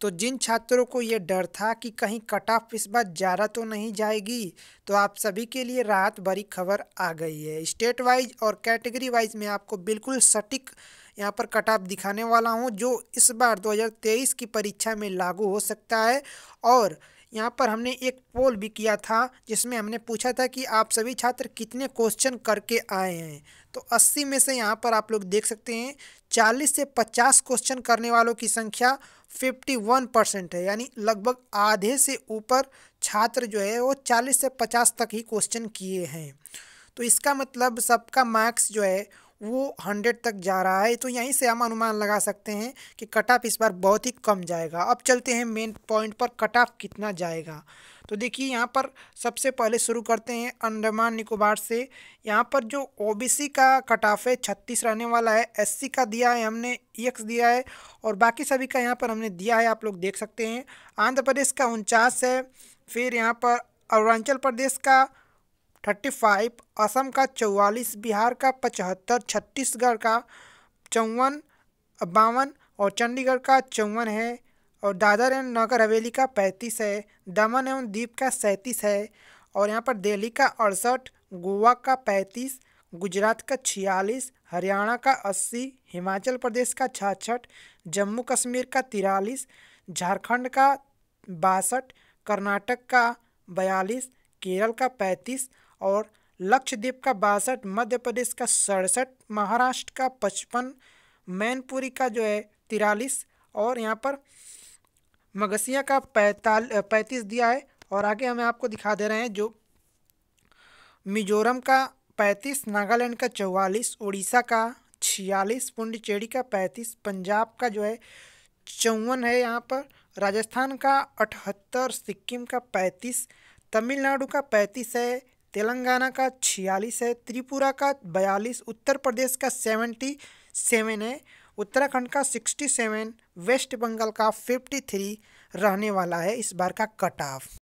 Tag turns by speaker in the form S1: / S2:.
S1: तो जिन छात्रों को ये डर था कि कहीं कट ऑफ इस बार ज़्यादा तो नहीं जाएगी तो आप सभी के लिए राहत भरी खबर आ गई है स्टेट वाइज और कैटेगरी वाइज में आपको बिल्कुल सटीक यहाँ पर कट ऑफ दिखाने वाला हूँ जो इस बार 2023 की परीक्षा में लागू हो सकता है और यहाँ पर हमने एक पोल भी किया था जिसमें हमने पूछा था कि आप सभी छात्र कितने क्वेश्चन करके आए हैं तो 80 में से यहाँ पर आप लोग देख सकते हैं 40 से 50 क्वेश्चन करने वालों की संख्या 51 परसेंट है यानी लगभग आधे से ऊपर छात्र जो है वो 40 से 50 तक ही क्वेश्चन किए हैं तो इसका मतलब सबका मार्क्स जो है वो हंड्रेड तक जा रहा है तो यहीं से हम अनुमान लगा सकते हैं कि कट ऑफ इस बार बहुत ही कम जाएगा अब चलते हैं मेन पॉइंट पर कट ऑफ कितना जाएगा तो देखिए यहाँ पर सबसे पहले शुरू करते हैं अंडमान निकोबार से यहाँ पर जो ओबीसी का कट ऑफ है छत्तीस रहने वाला है एससी का दिया है हमने एक्स e दिया है और बाकी सभी का यहाँ पर हमने दिया है आप लोग देख सकते हैं आंध्र प्रदेश का उनचास है फिर यहाँ पर अरुणाचल प्रदेश का थर्टी फाइव असम का चौवालीस बिहार का पचहत्तर छत्तीसगढ़ का चौवन बावन और चंडीगढ़ का चौवन है और दादर एंड नगर हवेली का पैंतीस है दमन एवं दीप का सैंतीस है और यहाँ पर दिल्ली का अड़सठ गोवा का पैंतीस गुजरात का छियालीस हरियाणा का अस्सी हिमाचल प्रदेश का छाछठ जम्मू कश्मीर का तिरालीस झारखंड का बासठ कर्नाटक का बयालीस केरल का पैंतीस और लक्षद्वीप का बासठ मध्य प्रदेश का सड़सठ महाराष्ट्र का पचपन मैनपुरी का जो है तिरालीस और यहाँ पर मगसिया का पैताल पैंतीस दिया है और आगे हमें आपको दिखा दे रहे हैं जो मिजोरम का पैंतीस नागालैंड का चौवालीस उड़ीसा का छियालीस पुंडचेरी का पैंतीस पंजाब का जो है चौवन है यहाँ पर राजस्थान का अठहत्तर सिक्किम का पैंतीस तमिलनाडु का पैंतीस है तेलंगाना का छियालीस है त्रिपुरा का बयालीस उत्तर प्रदेश का सेवेंटी सेवन है उत्तराखंड का सिक्सटी सेवन वेस्ट बंगाल का फिफ्टी थ्री रहने वाला है इस बार का कट ऑफ